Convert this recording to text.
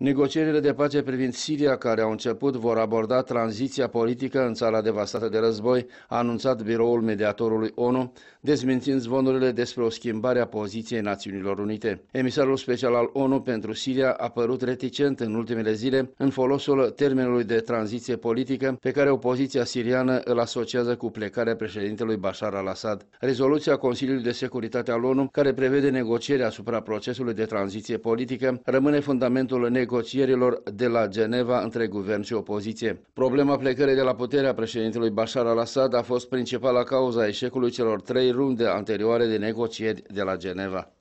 Negocierile de pace privind Siria care au început vor aborda tranziția politică în țara devastată de război, a anunțat biroul mediatorului ONU, dezmințind zvonurile despre o schimbare a poziției Națiunilor Unite. Emisarul special al ONU pentru Siria a părut reticent în ultimele zile în folosul termenului de tranziție politică pe care opoziția siriană îl asociază cu plecarea președintelui Bashar al-Assad. Rezoluția Consiliului de Securitate al ONU, care prevede negocierea asupra procesului de tranziție politică, rămâne fundamentul negociului negocierilor de la Geneva între guvern și opoziție. Problema plecării de la puterea președintelui Bashar al-Assad a fost principala cauza eșecului celor trei runde anterioare de negocieri de la Geneva.